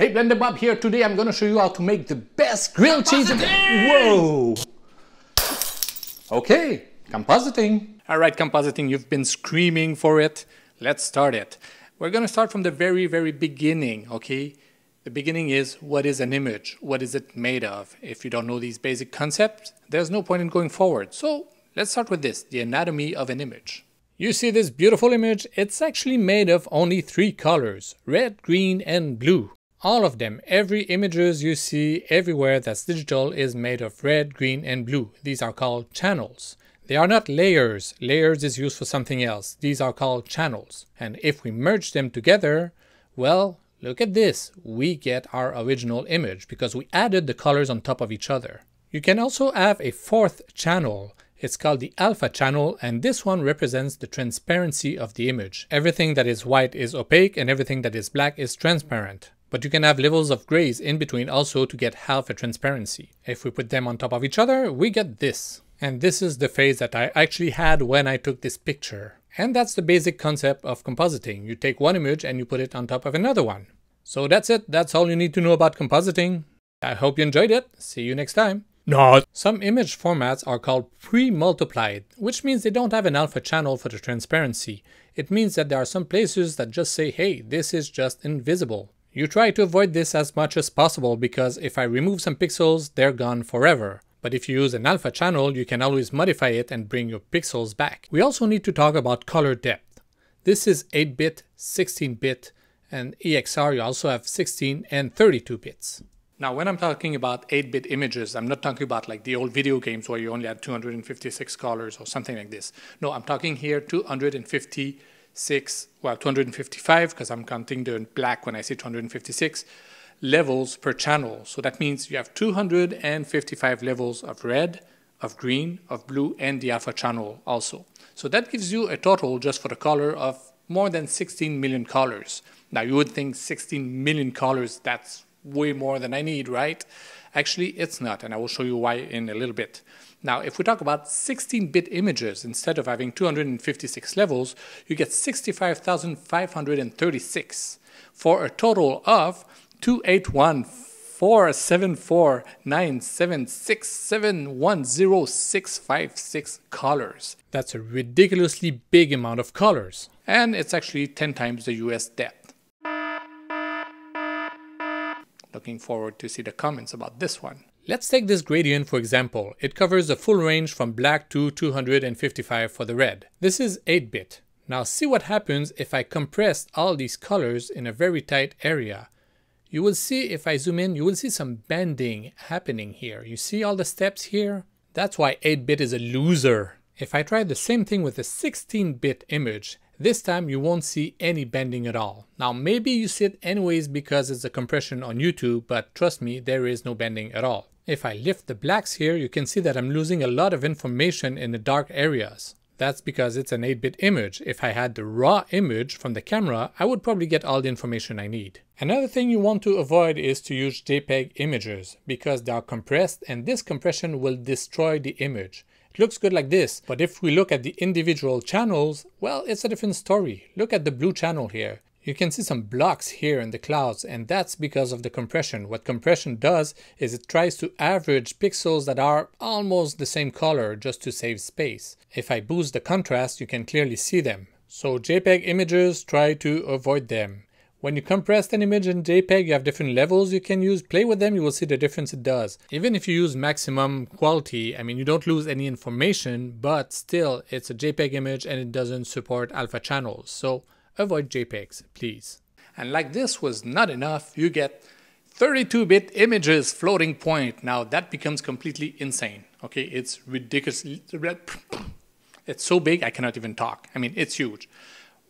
Hey Blender Bob here, today I'm gonna show you how to make the best grilled cheese in the... Whoa! Okay, compositing. Alright compositing, you've been screaming for it. Let's start it. We're gonna start from the very, very beginning, okay? The beginning is what is an image? What is it made of? If you don't know these basic concepts, there's no point in going forward. So let's start with this, the anatomy of an image. You see this beautiful image? It's actually made of only three colors, red, green and blue. All of them, every images you see everywhere that's digital is made of red, green and blue. These are called channels. They are not layers. Layers is used for something else. These are called channels. And if we merge them together, well, look at this. We get our original image because we added the colors on top of each other. You can also have a fourth channel. It's called the alpha channel and this one represents the transparency of the image. Everything that is white is opaque and everything that is black is transparent. But you can have levels of grays in between also to get half a transparency. If we put them on top of each other, we get this. And this is the phase that I actually had when I took this picture. And that's the basic concept of compositing. You take one image and you put it on top of another one. So that's it. That's all you need to know about compositing. I hope you enjoyed it. See you next time. Not. Some image formats are called pre-multiplied, which means they don't have an alpha channel for the transparency. It means that there are some places that just say, hey, this is just invisible. You try to avoid this as much as possible because if I remove some pixels, they're gone forever. But if you use an alpha channel, you can always modify it and bring your pixels back. We also need to talk about color depth. This is 8-bit, 16-bit, and EXR you also have 16 and 32 bits. Now when I'm talking about 8-bit images, I'm not talking about like the old video games where you only had 256 colors or something like this. No, I'm talking here 250 six, well, 255, because I'm counting the black when I say 256, levels per channel. So that means you have 255 levels of red, of green, of blue, and the alpha channel also. So that gives you a total just for the color of more than 16 million colors. Now you would think 16 million colors, that's way more than I need, right? Actually, it's not, and I will show you why in a little bit. Now, if we talk about 16-bit images, instead of having 256 levels, you get 65,536 for a total of 281 colors. That's a ridiculously big amount of colors. And it's actually 10 times the US debt. Looking forward to see the comments about this one. Let's take this gradient for example. It covers the full range from black to 255 for the red. This is 8-bit. Now see what happens if I compress all these colors in a very tight area. You will see if I zoom in, you will see some bending happening here. You see all the steps here? That's why 8-bit is a loser. If I try the same thing with a 16-bit image, this time you won't see any bending at all. Now maybe you see it anyways because it's a compression on YouTube, but trust me, there is no bending at all. If I lift the blacks here, you can see that I'm losing a lot of information in the dark areas. That's because it's an 8-bit image. If I had the raw image from the camera, I would probably get all the information I need. Another thing you want to avoid is to use JPEG images, because they are compressed and this compression will destroy the image. It looks good like this, but if we look at the individual channels, well, it's a different story. Look at the blue channel here. You can see some blocks here in the clouds and that's because of the compression. What compression does is it tries to average pixels that are almost the same color just to save space. If I boost the contrast you can clearly see them. So JPEG images try to avoid them. When you compress an image in JPEG, you have different levels you can use. Play with them, you will see the difference it does. Even if you use maximum quality, I mean, you don't lose any information, but still, it's a JPEG image and it doesn't support alpha channels. So Avoid JPEGs, please. And like this was not enough, you get 32-bit images floating point. Now that becomes completely insane. Okay, it's ridiculous. It's so big, I cannot even talk. I mean, it's huge.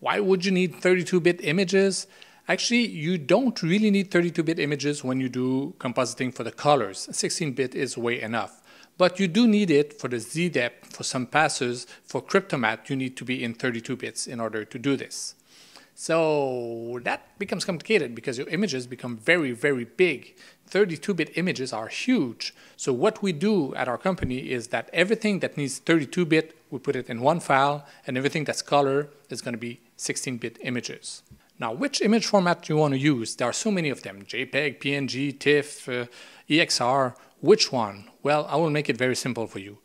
Why would you need 32-bit images? Actually, you don't really need 32-bit images when you do compositing for the colors. 16-bit is way enough. But you do need it for the Z-depth, for some passes, for Cryptomat, you need to be in 32 bits in order to do this. So that becomes complicated because your images become very, very big. 32 bit images are huge. So, what we do at our company is that everything that needs 32 bit, we put it in one file, and everything that's color is going to be 16 bit images. Now, which image format do you want to use? There are so many of them JPEG, PNG, TIFF, uh, EXR. Which one? Well, I will make it very simple for you.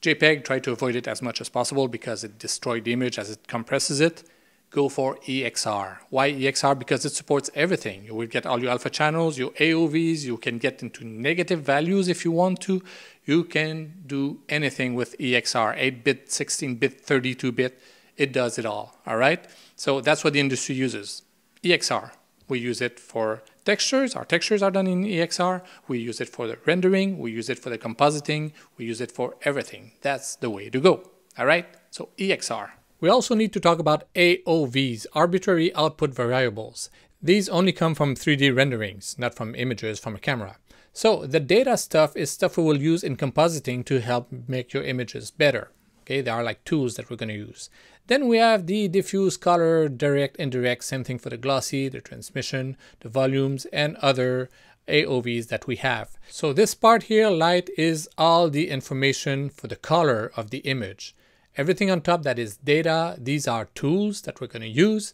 JPEG, try to avoid it as much as possible because it destroys the image as it compresses it go for EXR. Why EXR? Because it supports everything. You will get all your alpha channels, your AOVs, you can get into negative values if you want to. You can do anything with EXR, 8-bit, 16-bit, 32-bit. It does it all, all right? So that's what the industry uses, EXR. We use it for textures. Our textures are done in EXR. We use it for the rendering. We use it for the compositing. We use it for everything. That's the way to go, all right? So EXR. We also need to talk about AOVs, arbitrary output variables. These only come from 3D renderings, not from images from a camera. So the data stuff is stuff we will use in compositing to help make your images better. Okay, there are like tools that we're going to use. Then we have the diffuse color, direct, indirect, same thing for the glossy, the transmission, the volumes, and other AOVs that we have. So this part here, light, is all the information for the color of the image. Everything on top that is data, these are tools that we're going to use,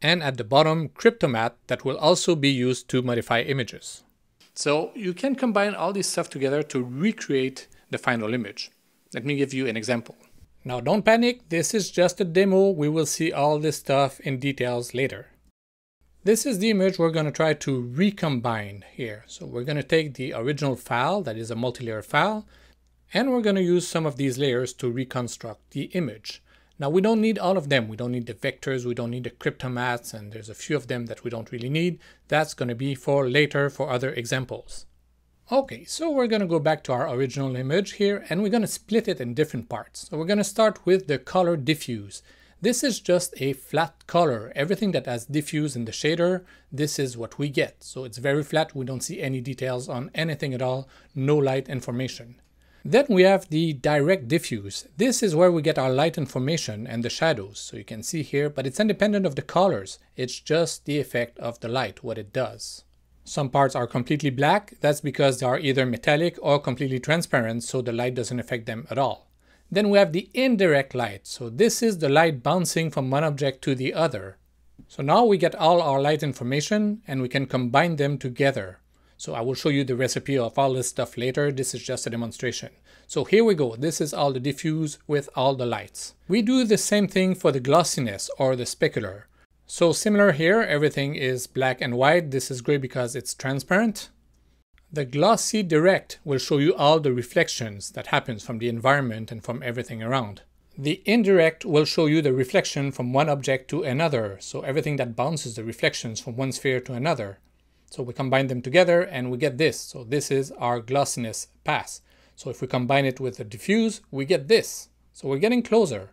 and at the bottom CryptoMat that will also be used to modify images. So you can combine all this stuff together to recreate the final image. Let me give you an example. Now don't panic, this is just a demo, we will see all this stuff in details later. This is the image we're going to try to recombine here. So we're going to take the original file, that is a multi-layer file, and we're going to use some of these layers to reconstruct the image. Now we don't need all of them. We don't need the vectors, we don't need the cryptomats, and there's a few of them that we don't really need. That's going to be for later for other examples. Okay, so we're going to go back to our original image here and we're going to split it in different parts. So we're going to start with the color diffuse. This is just a flat color. Everything that has diffuse in the shader, this is what we get. So it's very flat, we don't see any details on anything at all, no light information. Then we have the direct diffuse. This is where we get our light information and the shadows. So you can see here, but it's independent of the colors. It's just the effect of the light, what it does. Some parts are completely black. That's because they are either metallic or completely transparent, so the light doesn't affect them at all. Then we have the indirect light. So this is the light bouncing from one object to the other. So now we get all our light information and we can combine them together. So I will show you the recipe of all this stuff later. This is just a demonstration. So here we go. This is all the diffuse with all the lights. We do the same thing for the glossiness or the specular. So similar here, everything is black and white. This is gray because it's transparent. The Glossy Direct will show you all the reflections that happens from the environment and from everything around. The Indirect will show you the reflection from one object to another, so everything that bounces the reflections from one sphere to another. So we combine them together and we get this. So this is our glossiness pass. So if we combine it with the diffuse, we get this. So we're getting closer.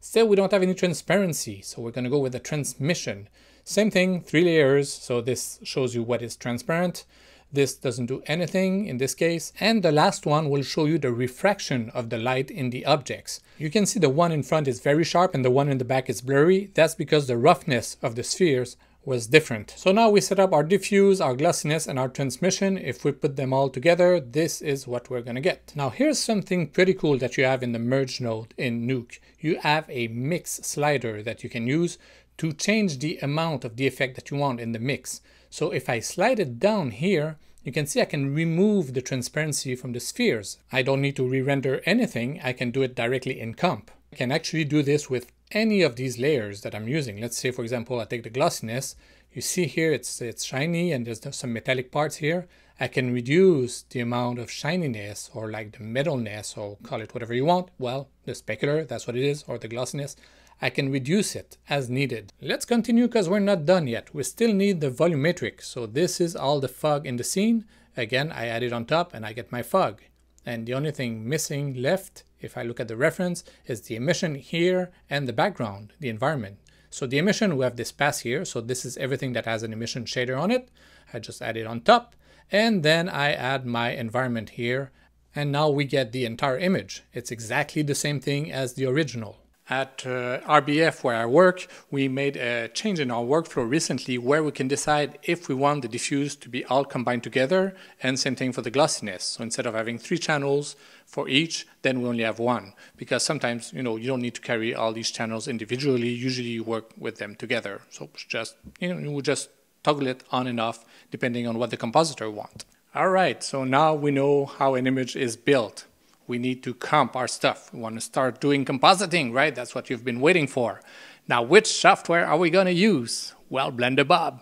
Still, we don't have any transparency, so we're gonna go with the transmission. Same thing, three layers, so this shows you what is transparent. This doesn't do anything in this case. And the last one will show you the refraction of the light in the objects. You can see the one in front is very sharp and the one in the back is blurry. That's because the roughness of the spheres was different. So now we set up our diffuse, our glossiness, and our transmission. If we put them all together, this is what we're gonna get. Now here's something pretty cool that you have in the merge node in Nuke. You have a mix slider that you can use to change the amount of the effect that you want in the mix. So if I slide it down here, you can see I can remove the transparency from the spheres. I don't need to re-render anything, I can do it directly in comp. I can actually do this with any of these layers that I'm using, let's say for example, I take the glossiness, you see here it's, it's shiny and there's some metallic parts here. I can reduce the amount of shininess or like the metalness or call it whatever you want. Well, the specular, that's what it is, or the glossiness. I can reduce it as needed. Let's continue because we're not done yet. We still need the volumetric. So this is all the fog in the scene. Again, I add it on top and I get my fog. And the only thing missing left if I look at the reference, is the emission here and the background, the environment. So the emission, we have this pass here. So this is everything that has an emission shader on it. I just add it on top. And then I add my environment here. And now we get the entire image. It's exactly the same thing as the original. At uh, RBF, where I work, we made a change in our workflow recently where we can decide if we want the diffuse to be all combined together, and same thing for the glossiness. So instead of having three channels for each, then we only have one. Because sometimes, you know, you don't need to carry all these channels individually. Usually you work with them together. So just, you know, you just toggle it on and off depending on what the compositor wants. All right, so now we know how an image is built. We need to comp our stuff. We want to start doing compositing, right? That's what you've been waiting for. Now, which software are we going to use? Well, Blender Bob.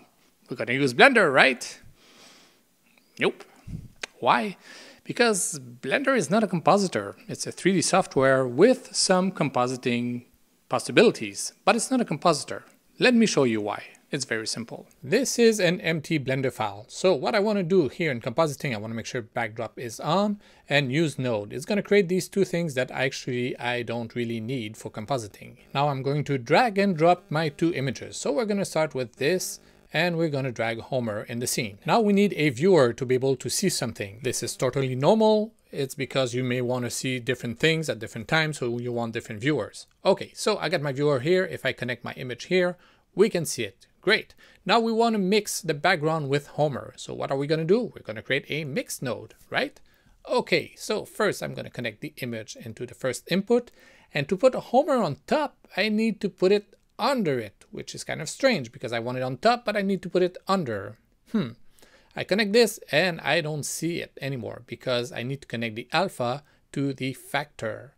We're going to use Blender, right? Nope. Why? Because Blender is not a compositor. It's a 3D software with some compositing possibilities, but it's not a compositor. Let me show you why. It's very simple. This is an empty Blender file. So what I want to do here in compositing, I want to make sure backdrop is on and use node. It's going to create these two things that actually I don't really need for compositing. Now I'm going to drag and drop my two images. So we're going to start with this and we're going to drag Homer in the scene. Now we need a viewer to be able to see something. This is totally normal. It's because you may want to see different things at different times, so you want different viewers. Okay, so I got my viewer here. If I connect my image here, we can see it. Great. Now we want to mix the background with Homer. So what are we going to do? We're going to create a mix node, right? Okay, so first I'm going to connect the image into the first input. And to put Homer on top, I need to put it under it, which is kind of strange because I want it on top, but I need to put it under. Hmm. I connect this and I don't see it anymore because I need to connect the alpha to the factor.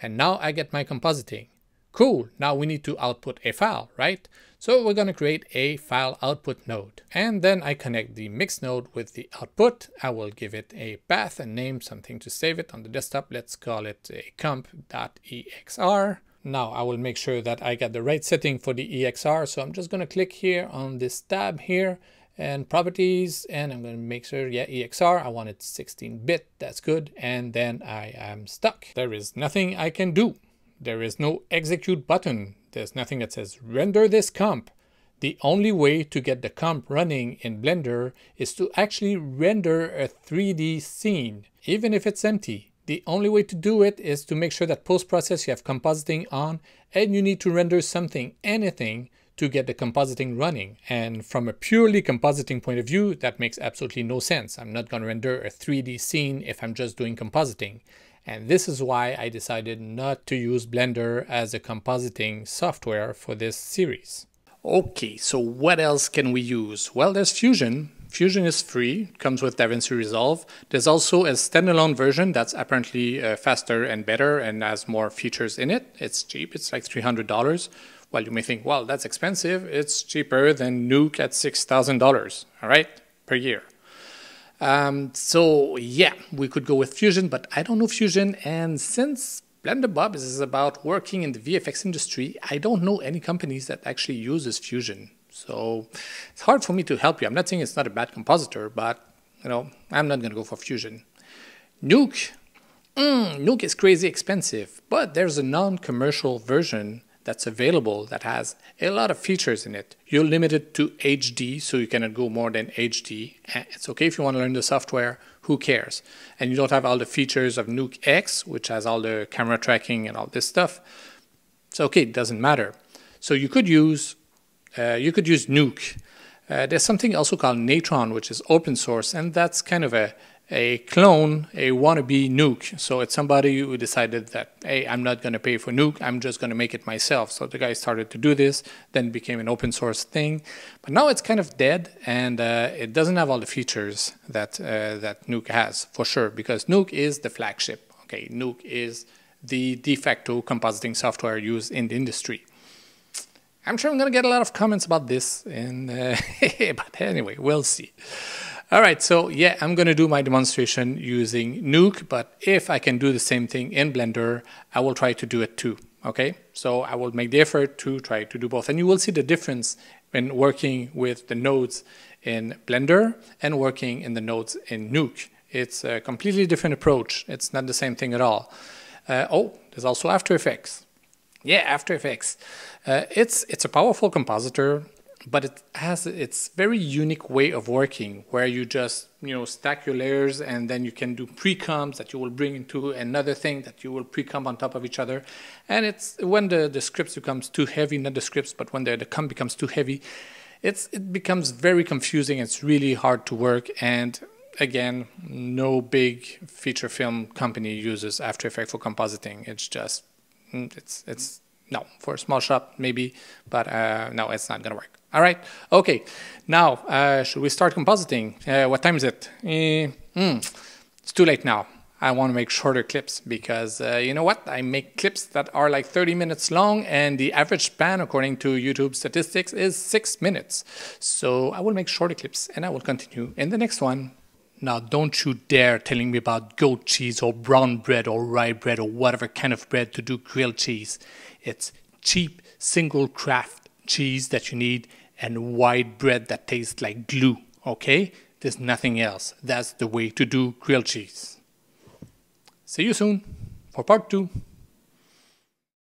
And now I get my compositing. Cool, now we need to output a file, right? So we're going to create a file output node. And then I connect the mix node with the output. I will give it a path and name something to save it on the desktop. Let's call it a uh, comp.exr. Now I will make sure that I get the right setting for the EXR. So I'm just going to click here on this tab here and properties and I'm going to make sure, yeah, EXR, I want it 16 bit. That's good. And then I am stuck. There is nothing I can do. There is no execute button. There's nothing that says render this comp. The only way to get the comp running in Blender is to actually render a 3D scene, even if it's empty. The only way to do it is to make sure that post-process you have compositing on and you need to render something, anything, to get the compositing running. And from a purely compositing point of view, that makes absolutely no sense. I'm not going to render a 3D scene if I'm just doing compositing. And this is why I decided not to use Blender as a compositing software for this series. Okay, so what else can we use? Well, there's Fusion. Fusion is free, comes with DaVinci Resolve. There's also a standalone version that's apparently uh, faster and better and has more features in it. It's cheap, it's like $300. Well, you may think, well, that's expensive. It's cheaper than Nuke at $6,000, all right, per year. Um, so yeah, we could go with Fusion, but I don't know Fusion. And since Blender Bob is about working in the VFX industry, I don't know any companies that actually uses Fusion. So it's hard for me to help you. I'm not saying it's not a bad compositor, but you know, I'm not gonna go for Fusion. Nuke, mm, Nuke is crazy expensive, but there's a non-commercial version that's available that has a lot of features in it. You're limited to HD, so you cannot go more than HD. Eh, it's okay if you want to learn the software, who cares? And you don't have all the features of Nuke X, which has all the camera tracking and all this stuff. It's okay, it doesn't matter. So you could use uh, you could use Nuke. Uh, there's something also called Natron, which is open source, and that's kind of a a clone, a wannabe nuke. So it's somebody who decided that, hey, I'm not going to pay for nuke, I'm just going to make it myself. So the guy started to do this, then became an open source thing. But now it's kind of dead and uh, it doesn't have all the features that, uh, that nuke has for sure, because nuke is the flagship. Okay, nuke is the de facto compositing software used in the industry. I'm sure I'm going to get a lot of comments about this, and uh, but anyway, we'll see. All right, so yeah, I'm gonna do my demonstration using Nuke, but if I can do the same thing in Blender, I will try to do it too, okay? So I will make the effort to try to do both. And you will see the difference when working with the nodes in Blender and working in the nodes in Nuke. It's a completely different approach. It's not the same thing at all. Uh, oh, there's also After Effects. Yeah, After Effects. Uh, it's, it's a powerful compositor but it has its very unique way of working where you just you know stack your layers and then you can do pre that you will bring into another thing that you will pre-com on top of each other and it's when the, the scripts becomes too heavy not the scripts but when the, the com becomes too heavy it's it becomes very confusing it's really hard to work and again no big feature film company uses after effects for compositing it's just mm, it's it's no, for a small shop maybe, but uh, no, it's not gonna work. All right, okay. Now, uh, should we start compositing? Uh, what time is it? Mm, it's too late now. I want to make shorter clips because uh, you know what? I make clips that are like 30 minutes long, and the average span, according to YouTube statistics, is six minutes. So I will make shorter clips, and I will continue in the next one. Now, don't you dare telling me about goat cheese or brown bread or rye bread or whatever kind of bread to do grilled cheese. It's cheap, single craft cheese that you need and white bread that tastes like glue, okay? There's nothing else. That's the way to do grilled cheese. See you soon for part two.